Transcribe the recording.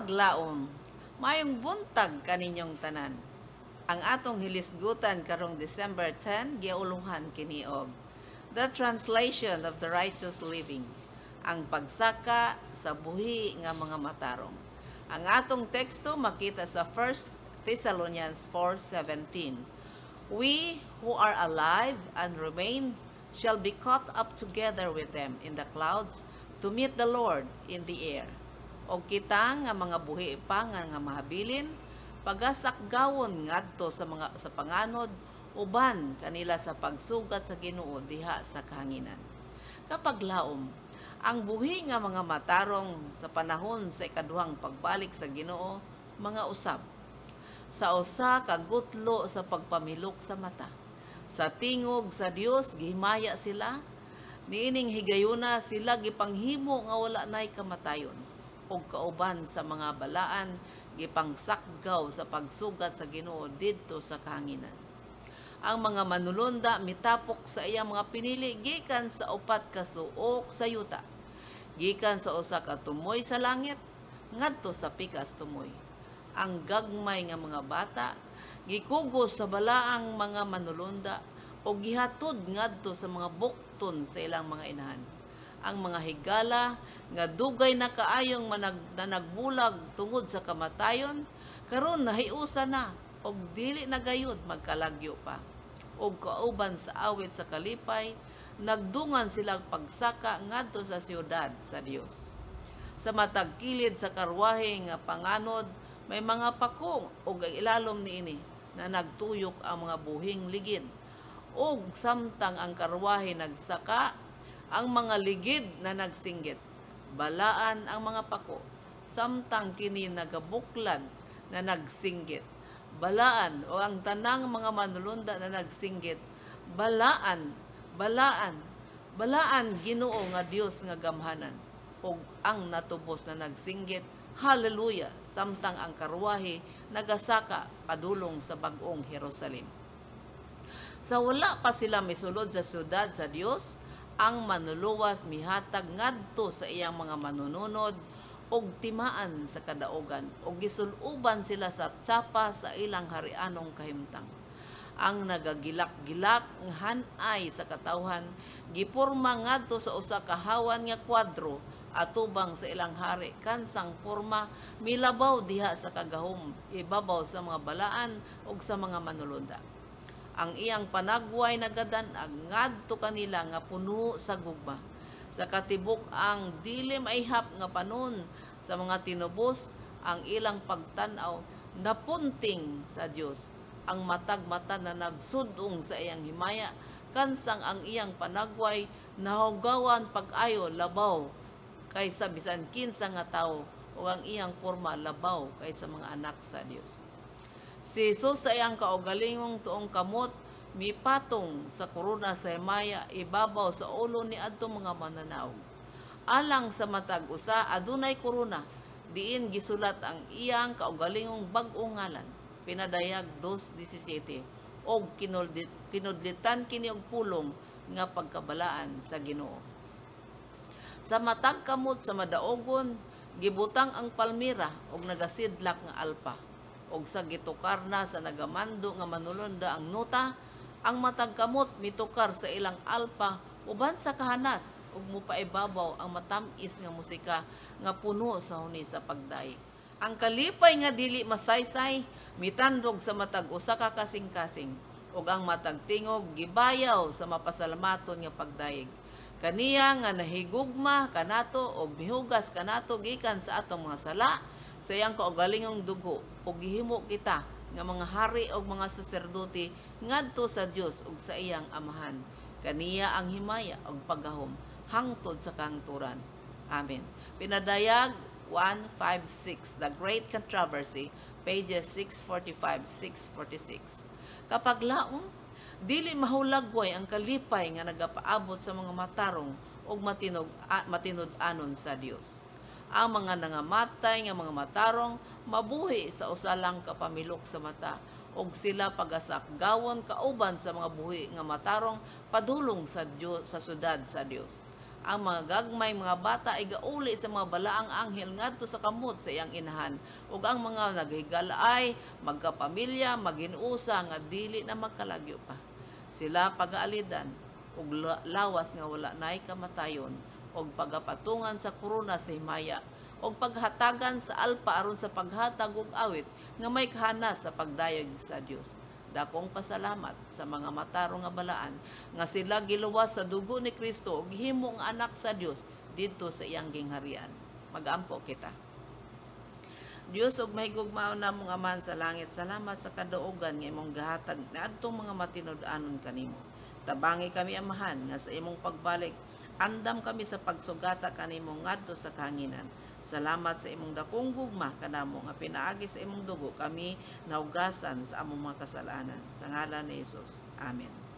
paglaom, mayong buntag kaninyong tanan. Ang atong hilisgutan karong December 10, giauluhan kiniog. The Translation of the Righteous Living, ang pagsaka sa buhi nga mga matarong. Ang atong teksto makita sa 1 Thessalonians 4.17 We who are alive and remain shall be caught up together with them in the clouds to meet the Lord in the air o kita nga mga buhi pa nga nga mahabilin gawon ngadto sa mga sa panganod uban kanila sa pagsugat sa Ginoo diha sa kahanginan kapag laom ang buhi nga mga matarong sa panahon sa ikaduhang pagbalik sa Ginoo mga usab sa usa ka gutlo sa pagpamilok sa mata sa tingog sa Dios gihimaya sila niining higayuna sila gipanghimo nga wala nay kamatayon og kauban sa mga balaan gipangsakgaw sa pagsugat sa Ginoo didto sa kahanginan. Ang mga manulunda mitapok sa iyang mga pinili gikan sa upat ka suok sa yuta. Gikan sa usa ka tumoy sa langit ngadto sa pikas tumoy. Ang gagmay nga mga bata gikugos sa balaang mga manulunda o gihatod ngadto sa mga bukton sa ilang mga inahan ang mga higala nga dugay na kaayong manag, na nagbulag tungod sa kamatayon karon nahiusa na og dili na gayud magkalagyo pa og kauban sa awit sa kalipay nagdungan silang pagsaka ngadto sa siyudad sa Dios sa matag kilid sa karwahe nga panganod may mga pakong og ilalom niini na nagtuyok ang mga buhing ligid og samtang ang karwahe nagsaka ang mga ligid na nagsinggit, balaan ang mga pako, samtang kini nagabuklan na nagsinggit, balaan o ang tanang mga manulunda na nagsinggit, balaan, balaan, balaan ginoo nga Dios nga gamhanan, ug ang natubos na nagsinggit, hallelujah, samtang ang karwahe nagasaka padulong sa bagong Jerusalem. Sa wala pa sila misulod sa syudad sa Dios, ang manuluwas mihatag ngadto sa iyang mga manununod og timaan sa kadaogan og gisuluban sila sa tsapa sa ilang harianong kahimtang ang nagagilak-gilak ng hanay sa katawhan gipurma ngadto sa usa ka hawan nga kwadro atubang sa ilang hari kansang porma milabaw diha sa kagahom ibabaw sa mga balaan og sa mga manulunda ang iyang panagway nagadan ang ngadto kanila nga puno sa gugma sa katibok ang dilim ay hap nga panon sa mga tinubos ang ilang pagtanaw napunting sa Dios ang matag mata na nagsudong sa iyang himaya kansang ang iyang panagway nahugawan pag-ayo labaw kaysa bisan kinsa nga tawo ug ang iyang porma labaw kaysa mga anak sa Dios Si Jesus ay ang kaugalingong tuong kamot, mipatong sa korona sa maya, ibabaw sa ulo ni adto mga mananaw. Alang sa matag usa, adunay korona, diin gisulat ang iyang kaugalingong bag-ong ngalan. Pinadayag 2.17 og kinudlit, kinudlitan kini og pulong nga pagkabalaan sa Ginoo. Sa matag kamot sa madaogon, gibutang ang palmira og nagasidlak nga alpa og sa gitukar na sa nagamando nga manulonda ang nota ang matag kamot mitukar sa ilang alpa uban sa kahanas ug mopaibabaw ang matamis nga musika nga puno sa huni sa pagdaig ang kalipay nga dili masaysay mitandog sa matag usa ka kasing-kasing ug ang matag tingog gibayaw sa mapasalamaton nga pagdayeg kaniya nga nahigugma kanato og mihugas kanato gikan sa atong mga sala sayang galing ang dugo ug gihimo kita nga mga hari ug mga saserdote ngadto sa Dios ug sa iyang amahan kaniya ang himaya ug pagahom hangtod sa kangturan amen pinadayag 156 the great controversy pages 645 646 kapag laong dili mahulagway ang kalipay nga nagapaabot sa mga matarong ug matinog matinud-anon sa Dios ang mga nangamatay nga mga matarong mabuhi sa usalang kapamilok sa mata ug sila pagasak gawon kauban sa mga buhi nga matarong padulong sa Dios sa sudad sa Dios ang mga gagmay mga bata ay gauli sa mga balaang anghel ngadto sa kamot sa iyang inahan ug ang mga naghigal ay magkapamilya maginusa nga dili na magkalagyo pa sila pagaalidan ug lawas nga wala nay kamatayon og pagapatungan sa korona sa himaya og paghatagan sa alpa aron sa paghatag og awit nga may kahana sa pagdayag sa Dios. Dakong pasalamat sa mga matarong nga balaan nga sila giluwas sa dugo ni Kristo og himong anak sa Dios didto sa iyang gingharian. Magampo kita. Dios og may gugmao na mong aman sa langit, salamat sa kadaogan nga imong gahatag na mga matinud-anon kanimo. Tabangi kami amahan nga sa imong pagbalik Andam kami sa pagsugata kanimo ngadto sa kahanginan. Salamat sa imong dakong gugma kanamo nga pinaagi sa imong dugo kami naugasan sa among mga kasalanan. Sa ngalan ni Hesus. Amen.